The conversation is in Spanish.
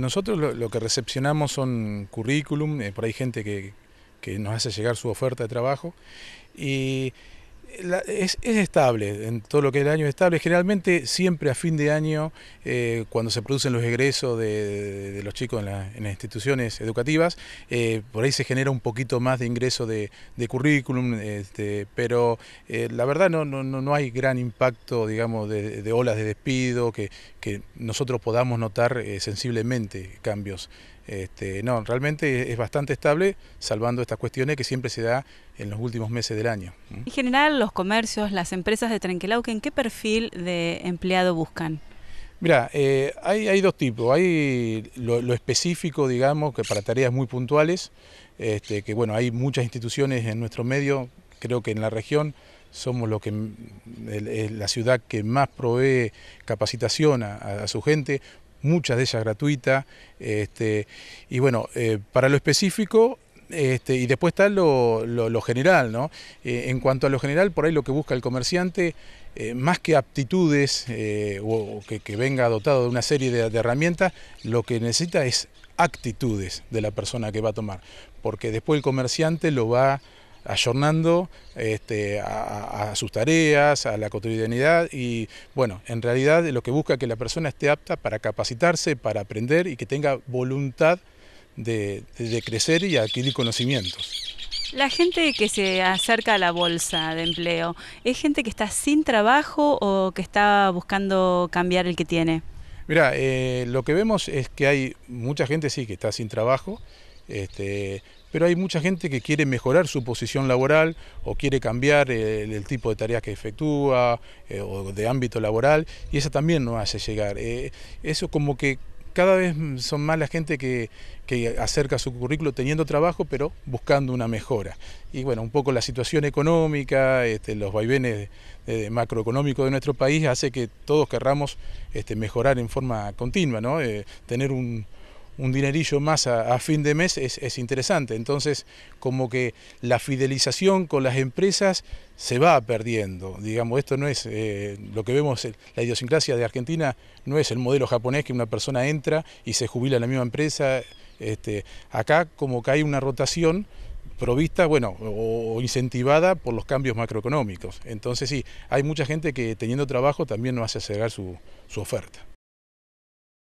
Nosotros lo, que recepcionamos son currículum, eh, por ahí gente que, que nos hace llegar su oferta de trabajo y es, es, estable, en todo lo que es el año es estable. Generalmente siempre a fin de año, eh, cuando se producen los egresos de, los chicos en, las instituciones educativas, eh, por ahí se genera un poquito más de ingreso de, currículum, este, pero eh, la verdad no, hay gran impacto, digamos, de, olas de despido que nosotros podamos notar sensiblemente cambios. Este, no, realmente es bastante estable, salvando estas cuestiones que siempre se da en los últimos meses del año. En general, los comercios, las empresas de en ¿qué perfil de empleado buscan? Mira, eh, hay, dos tipos. Hay lo, específico, digamos, que para tareas muy puntuales, este, que bueno, hay muchas instituciones en nuestro medio, creo que en la región somos lo que, mm, la ciudad que más provee capacitación a, su gente, muchas de ellas gratuitas. Este, y bueno, eh, para lo específico, este, y después está lo, general, ¿no? Eh, en cuanto a lo general, por ahí lo que busca el comerciante, eh, más que aptitudes o, que, venga dotado de una serie de, de, herramientas, lo que necesita es actitudes de la persona que va a tomar, porque después el comerciante lo va a, ayornando este, a, sus tareas, a la cotidianidad y bueno, en realidad lo que busca es que la persona esté apta para capacitarse, para aprender y que tenga voluntad de, crecer y adquirir conocimientos. La gente que se acerca a la bolsa de empleo, ¿es gente que está sin trabajo o que está buscando cambiar el que tiene? Mira, eh, lo que vemos es que hay mucha gente sí que está sin trabajo este, pero hay mucha gente que quiere mejorar su posición laboral o quiere cambiar el, tipo de tareas que efectúa eh, o de ámbito laboral y eso también nos hace llegar. Eh, eso como que cada vez son más la gente que, acerca su currículo teniendo trabajo, pero buscando una mejora. Y bueno, un poco la situación económica, este, los vaivenes eh, de macroeconómicos de nuestro país hace que todos querramos este, mejorar en forma continua, ¿no? tener un, un dinerillo más a, fin de mes es, interesante. Entonces, como que la fidelización con las empresas se va perdiendo. Digamos, esto no es eh, lo que vemos, eh, la idiosincrasia de Argentina no es el modelo japonés que una persona entra y se jubila en la misma empresa. Este, acá como que hay una rotación provista, bueno, o incentivada por los cambios macroeconómicos. Entonces sí, hay mucha gente que teniendo trabajo también no hace cegar su, su oferta.